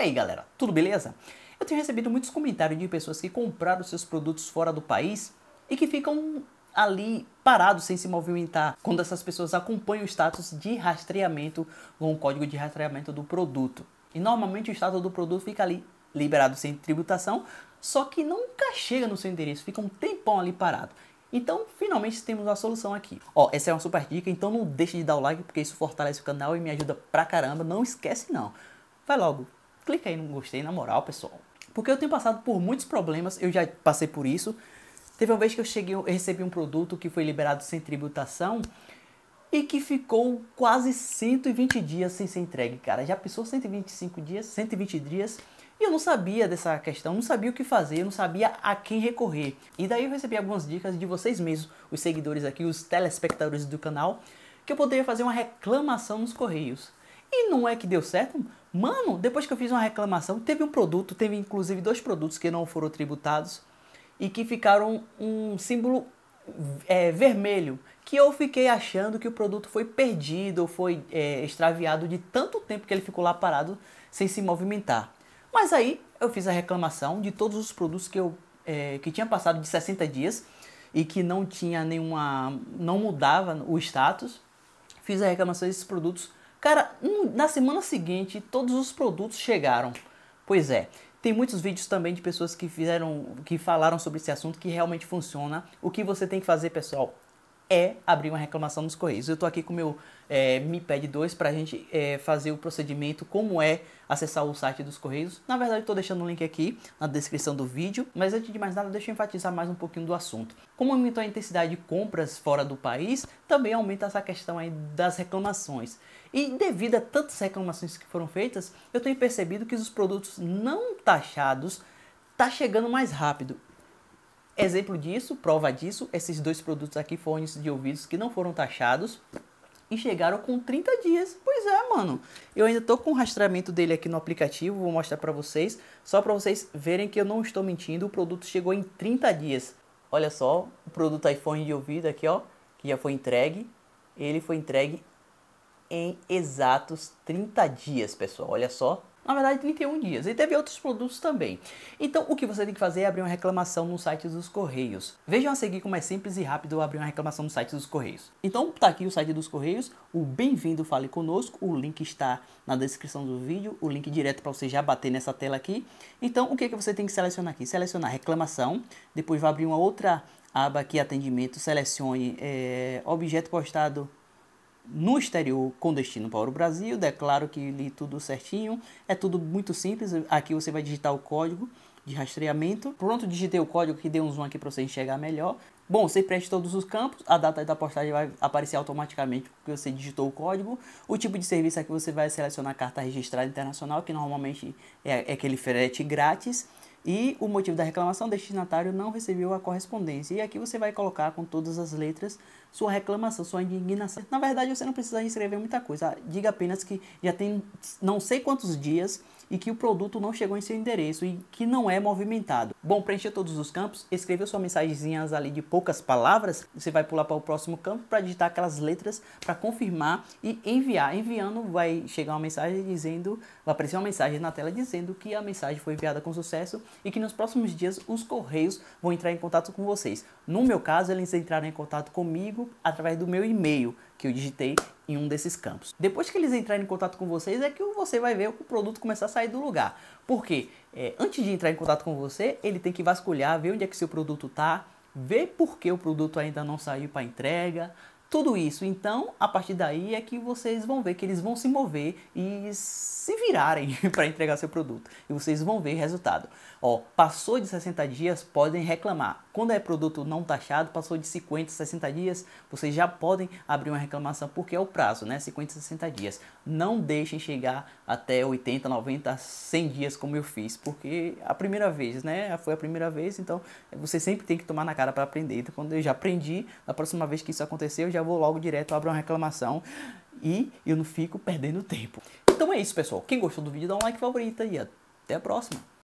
E aí galera, tudo beleza? Eu tenho recebido muitos comentários de pessoas que compraram seus produtos fora do país e que ficam ali parados sem se movimentar quando essas pessoas acompanham o status de rastreamento com o código de rastreamento do produto. E normalmente o status do produto fica ali liberado sem tributação, só que nunca chega no seu endereço, fica um tempão ali parado. Então, finalmente temos uma solução aqui. Ó, essa é uma super dica, então não deixe de dar o like, porque isso fortalece o canal e me ajuda pra caramba. Não esquece não. Vai logo, clica aí no gostei, na moral, pessoal. Porque eu tenho passado por muitos problemas, eu já passei por isso. Teve uma vez que eu cheguei, eu recebi um produto que foi liberado sem tributação e que ficou quase 120 dias sem ser entregue, cara. Já passou 125 dias, 120 dias, e eu não sabia dessa questão, não sabia o que fazer, não sabia a quem recorrer. E daí eu recebi algumas dicas de vocês mesmos, os seguidores aqui, os telespectadores do canal, que eu poderia fazer uma reclamação nos correios. E não é que deu certo? Mano, depois que eu fiz uma reclamação, teve um produto, teve inclusive dois produtos que não foram tributados e que ficaram um símbolo é, vermelho, que eu fiquei achando que o produto foi perdido ou foi é, extraviado de tanto tempo que ele ficou lá parado sem se movimentar. Mas aí eu fiz a reclamação de todos os produtos que eu é, que tinha passado de 60 dias e que não tinha nenhuma, não mudava o status. Fiz a reclamação desses produtos Cara, na semana seguinte todos os produtos chegaram. Pois é, tem muitos vídeos também de pessoas que fizeram, que falaram sobre esse assunto que realmente funciona. O que você tem que fazer, pessoal, é abrir uma reclamação nos Correios. Eu estou aqui com o meu é, Me Pede 2 para a gente é, fazer o procedimento, como é acessar o site dos Correios. Na verdade, estou deixando o um link aqui na descrição do vídeo, mas antes de mais nada, deixa eu enfatizar mais um pouquinho do assunto. Como aumentou a intensidade de compras fora do país, também aumenta essa questão aí das reclamações. E devido a tantas reclamações que foram feitas, eu tenho percebido que os produtos não taxados tá chegando mais rápido. Exemplo disso, prova disso, esses dois produtos aqui, fones de ouvidos que não foram taxados e chegaram com 30 dias. Pois é, mano. Eu ainda tô com o rastreamento dele aqui no aplicativo, vou mostrar para vocês, só para vocês verem que eu não estou mentindo, o produto chegou em 30 dias. Olha só, o produto iPhone de ouvido aqui, ó, que já foi entregue, ele foi entregue em exatos 30 dias, pessoal. Olha só, na verdade 31 dias. E teve outros produtos também. Então o que você tem que fazer é abrir uma reclamação no site dos Correios. Vejam a seguir como é simples e rápido abrir uma reclamação no site dos Correios. Então tá aqui o site dos Correios, o bem-vindo fale conosco, o link está na descrição do vídeo, o link direto para você já bater nessa tela aqui. Então o que é que você tem que selecionar aqui? Selecionar reclamação, depois vai abrir uma outra aba aqui atendimento, selecione é, objeto postado no exterior com destino para o Brasil, declaro que li tudo certinho, é tudo muito simples, aqui você vai digitar o código de rastreamento. Pronto, digitei o código que deu um zoom aqui para você enxergar melhor. Bom, você preste todos os campos, a data da postagem vai aparecer automaticamente porque você digitou o código. O tipo de serviço aqui é você vai selecionar carta registrada internacional, que normalmente é, é aquele frete grátis e o motivo da reclamação destinatário não recebeu a correspondência. E aqui você vai colocar com todas as letras sua reclamação, sua indignação. Na verdade, você não precisa escrever muita coisa. Ah, diga apenas que já tem não sei quantos dias e que o produto não chegou em seu endereço e que não é movimentado. Bom, preencher todos os campos, escreveu sua mensagenzinha ali de poucas palavras, você vai pular para o próximo campo para digitar aquelas letras para confirmar e enviar. Enviando vai chegar uma mensagem dizendo, vai aparecer uma mensagem na tela dizendo que a mensagem foi enviada com sucesso e que nos próximos dias os Correios vão entrar em contato com vocês. No meu caso, eles entraram em contato comigo através do meu e-mail que eu digitei em um desses campos. Depois que eles entrarem em contato com vocês, é que você vai ver o produto começar a sair do lugar. Porque é, antes de entrar em contato com você, ele tem que vasculhar, ver onde é que seu produto está, ver por que o produto ainda não saiu para entrega, tudo isso. Então, a partir daí é que vocês vão ver que eles vão se mover e se virarem para entregar seu produto. E vocês vão ver resultado. Ó, passou de 60 dias, podem reclamar. Quando é produto não taxado, passou de 50, 60 dias, vocês já podem abrir uma reclamação porque é o prazo, né? 50, 60 dias. Não deixem chegar até 80, 90, 100 dias como eu fiz, porque a primeira vez, né? Foi a primeira vez, então é, você sempre tem que tomar na cara para aprender. Então, quando eu já aprendi, na próxima vez que isso acontecer, eu já já vou logo direto, abro uma reclamação e eu não fico perdendo tempo. Então é isso, pessoal. Quem gostou do vídeo, dá um like favorito e até a próxima.